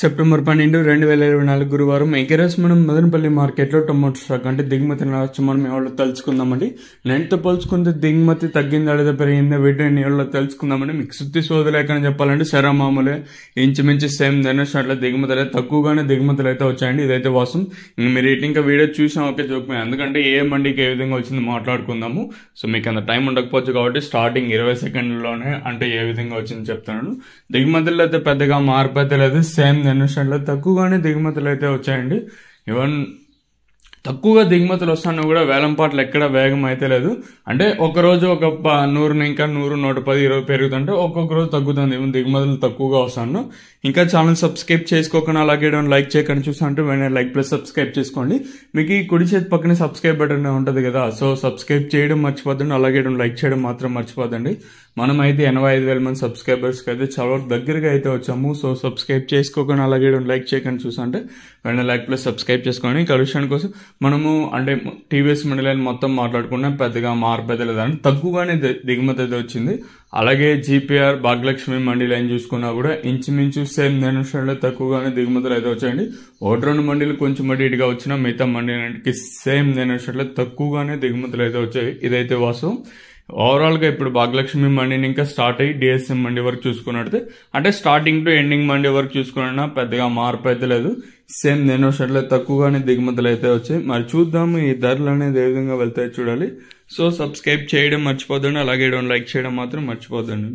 September పన్నెండు రెండు వేల ఇరవై నాలుగు గురువారం ఎగరస్ మనం మదనపల్లి మార్కెట్లో టొమాటో స్టాక్ అంటే దిగుమతి రావచ్చు మనం ఎవరో తెలుసుకుందామండి నెట్తో పోల్చుకుంటే దిగుమతి తగ్గిందా లేదా పెరిగిందా వీటిని ఎవరో తెలుసుకుందామండి మీకు శుద్ధి సోదలేకని చెప్పాలంటే సరే మామూలే ఇంచుమించు సేమ్ ధనుష్ అట్లా దిగుమతి అయితే తక్కువగానే దిగుమతులు అయితే వచ్చాయండి ఇదైతే వాసం మీరు ఇటు ఇంకా వీడియో చూసినా ఓకే చూపమే ఎందుకంటే ఏ మండికి ఏ విధంగా వచ్చింది మాట్లాడుకుందాము సో మీకు అంత టైం ఉండకపోవచ్చు కాబట్టి స్టార్టింగ్ ఇరవై సెకండ్లోనే అంటే ఏ విధంగా వచ్చింది చెప్తాను దిగుమతుల్లో అయితే పెద్దగా మార్పు అయితే లేదు సేమ్ ధనుషంలో తక్కువగానే దిగుమతులు అయితే వచ్చాయండి ఈవెన్ తక్కువగా దిగుమతులు వస్తున్నా కూడా వేలంపాట్లు ఎక్కడ వేగం అయితే లేదు అంటే ఒకరోజు ఒక నూరుని ఇంకా నూరు నూట పది ఇరవై పెరుగుతుంటే ఒక్కొక్క రోజు తగ్గుతుంది దిగుమతులు తక్కువగా వస్తాను ఇంకా ఛానల్ సబ్స్క్రైబ్ చేసుకోకుండా అలాగే లైక్ చేయకుండా చూస్తుంటే వెంటనే లైక్ ప్లస్ సబ్స్క్రైబ్ చేసుకోండి మీకు ఈ కుడి చేతి పక్కనే సబ్స్క్రైబ్ బటన్ ఉంటుంది కదా సో సబ్స్క్రైబ్ చేయడం మర్చిపోద్దండి అలాగే లైక్ చేయడం మాత్రం మర్చిపోద్దండి మనం అయితే ఎనభై ఐదు వేల మంది సబ్స్క్రైబర్స్కి అయితే చాలా దగ్గరగా అయితే వచ్చాము సో సబ్స్క్రైబ్ చేసుకోకుండా అలాగే లైక్ చేయకుండా చూసంటే వెంటనే లైక్ ప్లస్ సబ్స్క్రైబ్ చేసుకోండి కలుషన్ కోసం మనము అంటే టీవీఎస్ మెడలైన్ మొత్తం మాట్లాడుకున్నా పెద్దగా మార్పెదలేదని తక్కువగానే దిగుమతి అయితే వచ్చింది అలాగే జీపీఆర్ భాగ్యలక్ష్మి మండీ లైన్ చూసుకున్నా కూడా ఇంచుమించు సేమ్ నిమిషాల్లో తక్కువగానే దిగుమతులు అయితే వచ్చాయండి ఒకటి రెండు మండీలు కొంచెం అటు ఇటుగా వచ్చినా మిగతా మండీలకి సేమ్ నిమిషాల్లో తక్కువగానే దిగుమతులు అయితే వచ్చాయి ఇదైతే వాస్తవం ఓవరాల్గా ఇప్పుడు భాగ్యలక్ష్మి మండీని ఇంకా స్టార్ట్ అయ్యి డిఎస్ఎం మండీ వరకు చూసుకున్నట్టు అంటే స్టార్టింగ్ టు ఎండింగ్ మండీ వరకు చూసుకున్నా పెద్దగా మార్పు అయితే లేదు సేమ్ నేను షర్ట్లో తక్కువగానే దిగుమతులు అయితే వచ్చాయి మరి చూద్దాము ఈ ధరలు అనేది ఏ విధంగా వెళ్తాయో చూడాలి సో సబ్స్క్రైబ్ చేయడం మర్చిపోద్దండి అలాగే లైక్ చేయడం మాత్రం మర్చిపోద్దండి